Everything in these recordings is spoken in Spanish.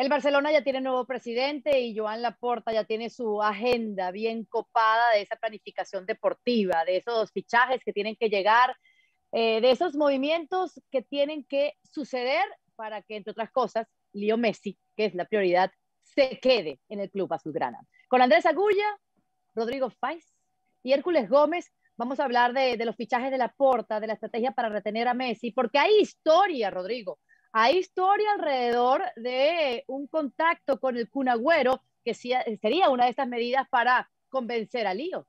El Barcelona ya tiene nuevo presidente y Joan Laporta ya tiene su agenda bien copada de esa planificación deportiva, de esos fichajes que tienen que llegar, eh, de esos movimientos que tienen que suceder para que, entre otras cosas, Leo Messi, que es la prioridad, se quede en el club azulgrana. Con Andrés Agulla, Rodrigo Faiz y Hércules Gómez vamos a hablar de, de los fichajes de Laporta, de la estrategia para retener a Messi, porque hay historia, Rodrigo hay historia alrededor de un contacto con el Cunagüero, que eh, sería una de estas medidas para convencer a Lío.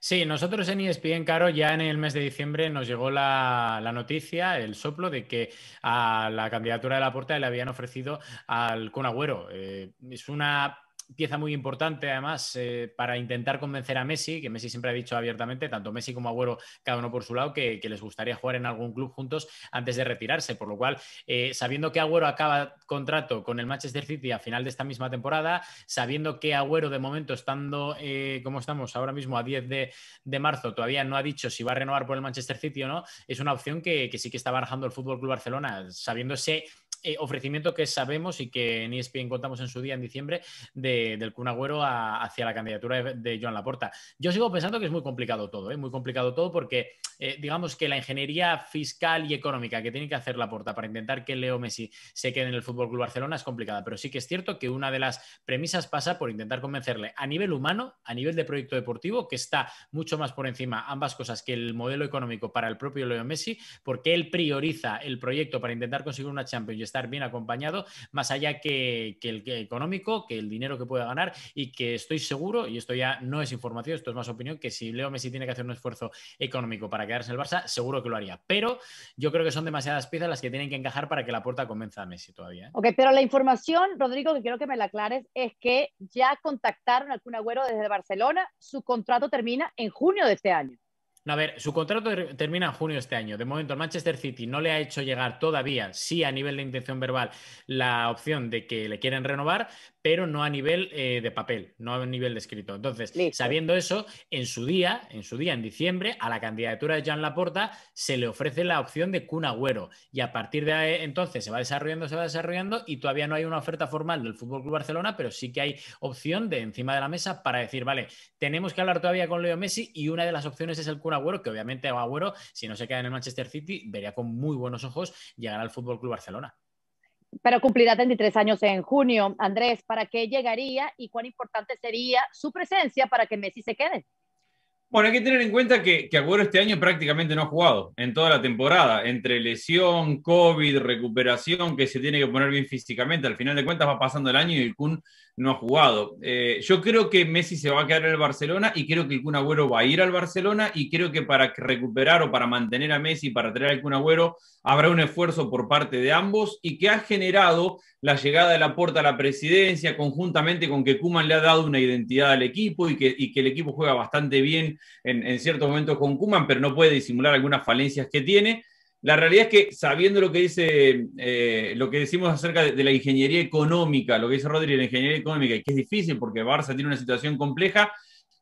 Sí, nosotros en ESPN, Caro, ya en el mes de diciembre nos llegó la, noticia, el soplo de que a la candidatura de la Porta le habían ofrecido al Conagüero. Eh, es una pieza muy importante, además, eh, para intentar convencer a Messi, que Messi siempre ha dicho abiertamente, tanto Messi como Agüero, cada uno por su lado, que, les gustaría jugar en algún club juntos antes de retirarse. Por lo cual, eh, sabiendo que Agüero acaba contrato con el Manchester City a final de esta misma temporada, sabiendo que Agüero, de momento, estando eh, como estamos ahora mismo a 10 de, marzo, todavía no ha dicho si va a renovar por el Manchester City o no, es una opción que, que sí que está barajando el Fútbol Club Barcelona, sabiéndose eh, ofrecimiento que sabemos y que en ESPN contamos en su día en diciembre del Kun Agüero hacia la candidatura de, Joan Laporta. Yo sigo pensando que es muy complicado todo, ¿eh? muy complicado todo porque eh, digamos que la ingeniería fiscal y económica que tiene que hacer Laporta para intentar que Leo Messi se quede en el FC Barcelona es complicada, pero sí que es cierto que una de las premisas pasa por intentar convencerle a nivel humano, a nivel de proyecto deportivo, que está mucho más por encima ambas cosas que el modelo económico para el propio Leo Messi, porque él prioriza el proyecto para intentar conseguir una Champions estar bien acompañado, más allá que, el económico, que el dinero que pueda ganar y que estoy seguro, y esto ya no es información, esto es más opinión, que si Leo Messi tiene que hacer un esfuerzo económico para quedarse en el Barça, seguro que lo haría. Pero yo creo que son demasiadas piezas las que tienen que encajar para que la puerta convenza a Messi todavía. ¿eh? Ok, pero la información, Rodrigo, que quiero que me la aclares, es que ya contactaron al Kun desde Barcelona, su contrato termina en junio de este año. No, a ver, su contrato termina en junio de este año. De momento, el Manchester City no le ha hecho llegar todavía, sí a nivel de intención verbal, la opción de que le quieren renovar, pero no a nivel eh, de papel, no a nivel de escrito. Entonces, sabiendo eso, en su día, en su día, en diciembre, a la candidatura de Jean Laporta se le ofrece la opción de Kun Agüero. Y a partir de entonces se va desarrollando, se va desarrollando, y todavía no hay una oferta formal del Fútbol Barcelona, pero sí que hay opción de encima de la mesa para decir, vale, tenemos que hablar todavía con Leo Messi, y una de las opciones es el Kun Agüero, que obviamente Agüero, si no se queda en el Manchester City, vería con muy buenos ojos llegar al Fútbol Club Barcelona. Pero cumplirá 33 años en junio. Andrés, ¿para qué llegaría y cuán importante sería su presencia para que Messi se quede? Bueno, hay que tener en cuenta que, Agüero este año prácticamente no ha jugado en toda la temporada, entre lesión, COVID, recuperación, que se tiene que poner bien físicamente. Al final de cuentas va pasando el año y el Kun no ha jugado. Eh, yo creo que Messi se va a quedar en el Barcelona y creo que el Kun Agüero va a ir al Barcelona y creo que para recuperar o para mantener a Messi, para traer al Kun Agüero, habrá un esfuerzo por parte de ambos y que ha generado la llegada de la puerta a la presidencia conjuntamente con que Kuman le ha dado una identidad al equipo y que el equipo juega bastante bien en, ciertos momentos con Kuman, pero no puede disimular algunas falencias que tiene. La realidad es que sabiendo lo que dice, eh, lo que decimos acerca de, la ingeniería económica, lo que dice Rodri, la ingeniería económica, y que es difícil porque Barça tiene una situación compleja,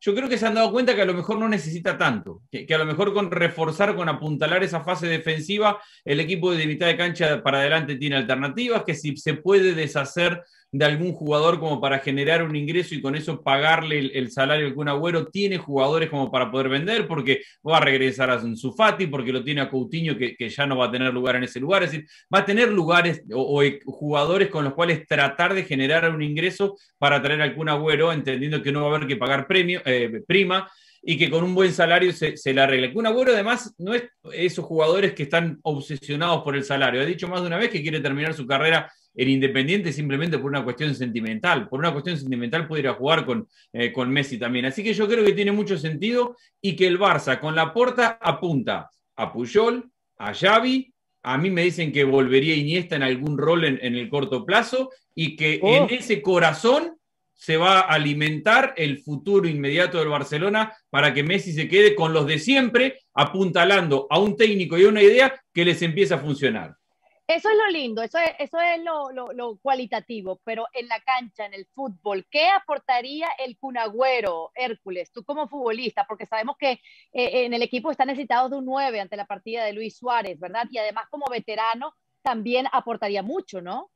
yo creo que se han dado cuenta que a lo mejor no necesita tanto, que, que, a lo mejor con reforzar, con apuntalar esa fase defensiva, el equipo de mitad de cancha para adelante tiene alternativas, que si se puede deshacer de algún jugador como para generar un ingreso y con eso pagarle el, salario que un Agüero, tiene jugadores como para poder vender porque va a regresar a fati porque lo tiene a Coutinho que, ya no va a tener lugar en ese lugar, es decir, va a tener lugares o, e, jugadores con los cuales tratar de generar un ingreso para traer a algún Agüero, entendiendo que no va a haber que pagar premio, eh, prima, y que con un buen salario se, le la arregla. Un Agüero además no es esos jugadores que están obsesionados por el salario. ha dicho más de una vez que quiere terminar su carrera el Independiente simplemente por una cuestión sentimental. Por una cuestión sentimental pudiera jugar con, eh, con Messi también. Así que yo creo que tiene mucho sentido y que el Barça con la puerta apunta a Puyol, a Xavi. A mí me dicen que volvería Iniesta en algún rol en, el corto plazo y que oh. en ese corazón se va a alimentar el futuro inmediato del Barcelona para que Messi se quede con los de siempre, apuntalando a un técnico y una idea que les empieza a funcionar. Eso es lo lindo, eso es, eso es lo, cualitativo, pero en la cancha, en el fútbol, ¿qué aportaría el Cunagüero, Hércules, tú como futbolista? Porque sabemos que eh, en el equipo está necesitado de un 9 ante la partida de Luis Suárez, ¿verdad? Y además como veterano también aportaría mucho, ¿no?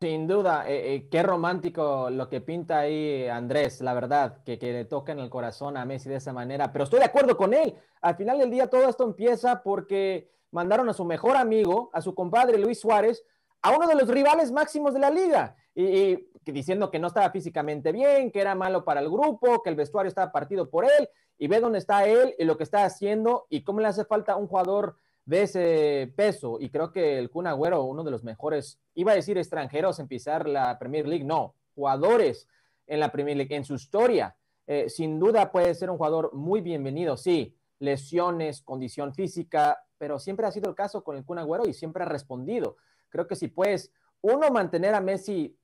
Sin duda, eh, eh, qué romántico lo que pinta ahí Andrés, la verdad, que, que le toca en el corazón a Messi de esa manera, pero estoy de acuerdo con él, al final del día todo esto empieza porque mandaron a su mejor amigo, a su compadre Luis Suárez, a uno de los rivales máximos de la liga. Y, diciendo que no estaba físicamente bien, que era malo para el grupo, que el vestuario estaba partido por él, y ve dónde está él y lo que está haciendo y cómo le hace falta un jugador de ese peso. Y creo que el Kun uno de los mejores, iba a decir extranjeros, empezar la Premier League, no, jugadores en la Premier League, en su historia. Eh, sin duda puede ser un jugador muy bienvenido, sí lesiones, condición física, pero siempre ha sido el caso con el Kun Agüero y siempre ha respondido. Creo que si puedes, uno, mantener a Messi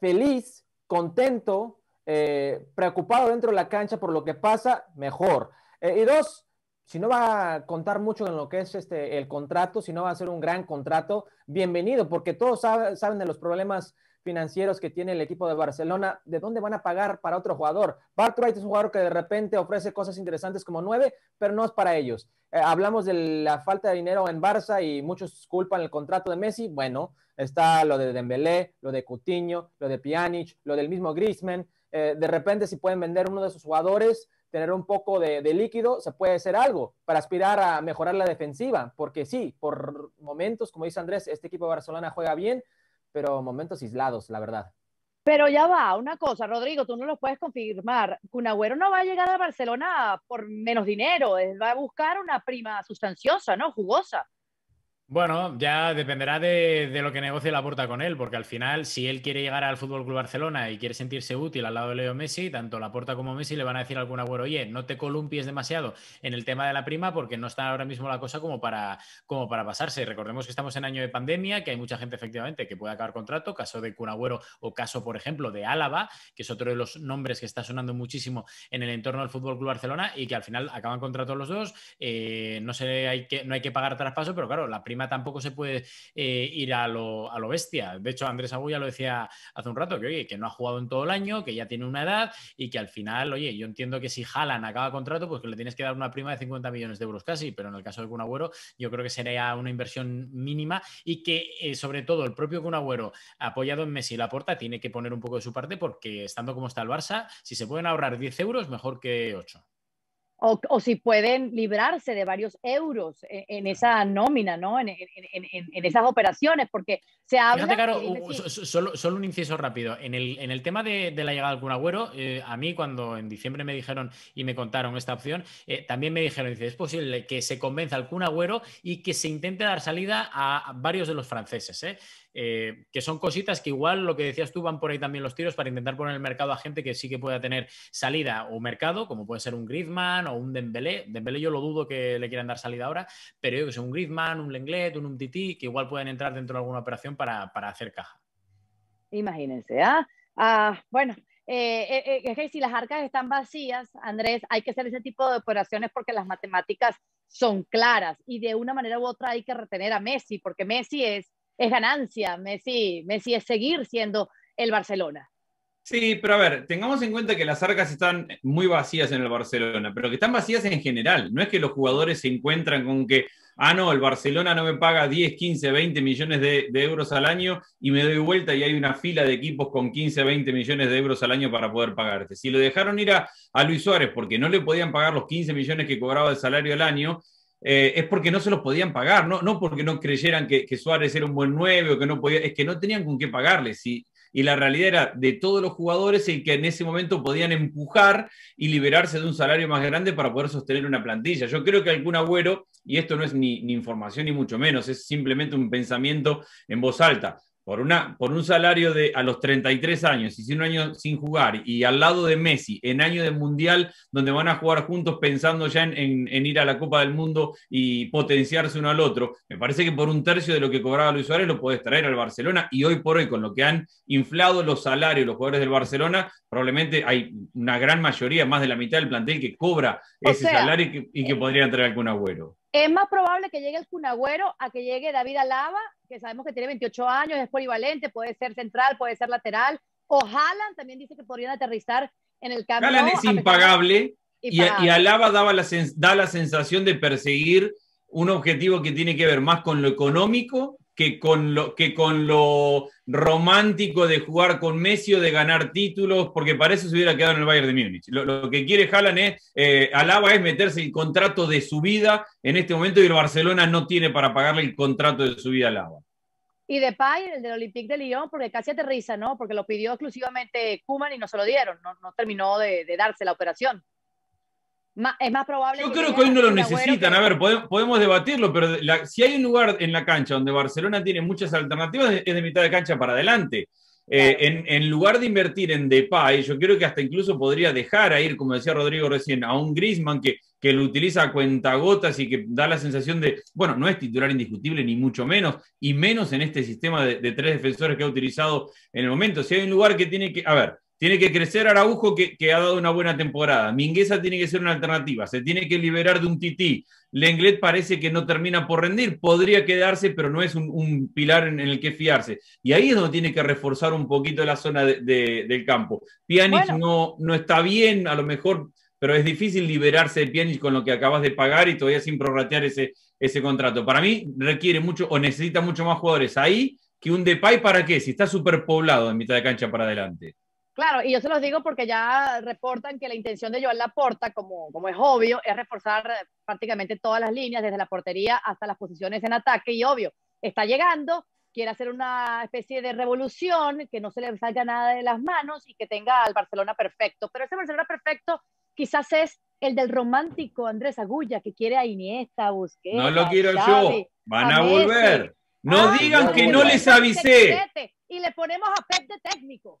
feliz, contento, eh, preocupado dentro de la cancha por lo que pasa, mejor. Eh, y dos, si no va a contar mucho en lo que es este, el contrato, si no va a ser un gran contrato, bienvenido, porque todos saben de los problemas financieros que tiene el equipo de Barcelona, ¿de dónde van a pagar para otro jugador? Bartwright es un jugador que de repente ofrece cosas interesantes como nueve, pero no es para ellos. Eh, hablamos de la falta de dinero en Barça y muchos culpan el contrato de Messi. Bueno, está lo de Dembélé, lo de Coutinho, lo de Pjanic, lo del mismo Griezmann. Eh, de repente si pueden vender uno de sus jugadores, tener un poco de, de, líquido, se puede hacer algo para aspirar a mejorar la defensiva, porque sí, por momentos, como dice Andrés, este equipo de Barcelona juega bien, pero momentos aislados, la verdad. Pero ya va, una cosa, Rodrigo, tú no lo puedes confirmar. Cunagüero no va a llegar a Barcelona por menos dinero, va a buscar una prima sustanciosa, ¿no? Jugosa. Bueno, ya dependerá de, lo que negocie la porta con él, porque al final, si él quiere llegar al Fútbol Club Barcelona y quiere sentirse útil al lado de Leo Messi, tanto la porta como Messi le van a decir algún agüero, oye, no te columpies demasiado en el tema de la prima, porque no está ahora mismo la cosa como para, como para pasarse. Recordemos que estamos en año de pandemia, que hay mucha gente efectivamente que puede acabar contrato, caso de Cunagüero o caso, por ejemplo, de Álava, que es otro de los nombres que está sonando muchísimo en el entorno del Fútbol Club Barcelona y que al final acaban contrato los dos. Eh, no, sé, hay que, no hay que pagar traspaso, pero claro, la prima tampoco se puede eh, ir a lo, a lo, bestia. De hecho, Andrés Agulla lo decía hace un rato, que oye, que no ha jugado en todo el año, que ya tiene una edad y que al final, oye, yo entiendo que si Jalan acaba contrato, pues que le tienes que dar una prima de 50 millones de euros casi, pero en el caso de Kun Agüero, yo creo que sería una inversión mínima y que eh, sobre todo el propio Kun apoyado en Messi y porta tiene que poner un poco de su parte porque estando como está el Barça, si se pueden ahorrar 10 euros, mejor que 8. O, si pueden librarse de varios euros en, esa nómina, ¿no? En, esas operaciones, porque se habla... Fíjate, solo, solo, un inciso rápido. En el, en el tema de, la llegada del Kun eh, a mí cuando en diciembre me dijeron y me contaron esta opción, eh, también me dijeron, dice, es posible que se convenza al Kun y que se intente dar salida a varios de los franceses, ¿eh? que son cositas que igual lo que decías tú van por ahí también los tiros para intentar poner en el mercado a gente que sí que pueda tener salida o mercado, como puede ser un Griezmann o un Dembélé. Dembélé yo lo dudo que le quieran dar salida ahora, pero yo que sé, un Griezmann, un Lenglet, un Umtiti, que igual pueden entrar dentro de alguna operación para, para hacer caja. Imagínense, ¿ah? ah bueno, eh, eh, eh, es que si las arcas están vacías, Andrés, hay que hacer ese tipo de operaciones porque las matemáticas son claras y de una manera u otra hay que retener a Messi, porque Messi es, es ganancia, Messi, Messi es seguir siendo el Barcelona. Sí, pero a ver, tengamos en cuenta que las arcas están muy vacías en el Barcelona, pero que están vacías en general. No es que los jugadores se encuentran con que, ah, no, el Barcelona no me paga 10, 15, 20 millones de, euros al año y me doy vuelta y hay una fila de equipos con 15, 20 millones de euros al año para poder pagarte. Si lo dejaron ir a, Luis Suárez porque no le podían pagar los 15 millones que cobraba de salario al año, eh, es porque no se los podían pagar, no, no porque no creyeran que, Suárez era un buen nuevo, o que no podía, es que no tenían con qué pagarle. Si y la realidad era de todos los jugadores el que en ese momento podían empujar y liberarse de un salario más grande para poder sostener una plantilla. Yo creo que algún agüero, y esto no es ni información ni mucho menos, es simplemente un pensamiento en voz alta, por, una, por un salario de a los 33 años y un año sin jugar y al lado de Messi en año de mundial donde van a jugar juntos pensando ya en, ir a la Copa del Mundo y potenciarse uno al otro, me parece que por un tercio de lo que cobraba Luis Suárez lo podés traer al Barcelona y hoy por hoy con lo que han inflado los salarios los jugadores del Barcelona, probablemente hay una gran mayoría, más de la mitad del plantel que cobra ese salario y que, podrían traer algún abuelo. Es más probable que llegue el Cunagüero a que llegue David Alaba, que sabemos que tiene 28 años, es polivalente, puede ser central, puede ser lateral. O Haaland también dice que podrían aterrizar en el cambio. Haaland es impagable y, y, Alaba daba la da la sensación de perseguir un objetivo que tiene que ver más con lo económico que con, lo, que con lo romántico de jugar con Messi o de ganar títulos, porque para eso se hubiera quedado en el Bayern de Múnich. Lo, que quiere Haaland es, eh, Alaba es meterse el contrato de su vida en este momento y el Barcelona no tiene para pagarle el contrato de su vida a Alaba. Y de Pay el del Olympique de Lyon, porque casi aterriza, ¿no? Porque lo pidió exclusivamente Kuman y no se lo dieron, no, terminó de darse la operación es más probable. Yo creo que hoy no lo necesitan. A ver, podemos, debatirlo, pero si hay un lugar en la cancha donde Barcelona tiene muchas alternativas, es de, mitad de cancha para adelante. Eh, en, lugar de invertir en Depay, yo creo que hasta incluso podría dejar a ir, como decía Rodrigo recién, a un Grisman que, que lo utiliza a cuentagotas y que da la sensación de, bueno, no es titular indiscutible, ni mucho menos, y menos en este sistema de, de tres defensores que ha utilizado en el momento. Si hay un lugar que tiene que. A ver, tiene que crecer Araujo, que, ha dado una buena temporada. Mingueza tiene que ser una alternativa. Se tiene que liberar de un tití. Lenglet parece que no termina por rendir. Podría quedarse, pero no es un, pilar en, el que fiarse. Y ahí es donde tiene que reforzar un poquito la zona del campo. Pjanic no, no está bien, a lo mejor, pero es difícil liberarse de Pjanic con lo que acabas de pagar y todavía sin prorratear ese, ese contrato. Para mí requiere mucho o necesita mucho más jugadores ahí que un Depay para qué, si está superpoblado en mitad de cancha para adelante. Claro, y yo se los digo porque ya reportan que la intención de Joan Laporta, como, como es obvio, es reforzar prácticamente todas las líneas, desde la portería hasta las posiciones en ataque, y obvio, está llegando, quiere hacer una especie de revolución, que no se le salga nada de las manos y que tenga al Barcelona perfecto. Pero ese Barcelona perfecto quizás es el del romántico Andrés Agulla, que quiere a Iniesta, Busquets. No lo quiero yo, van a, volver. No digan que no les avisé. Y le ponemos a Pep de técnico.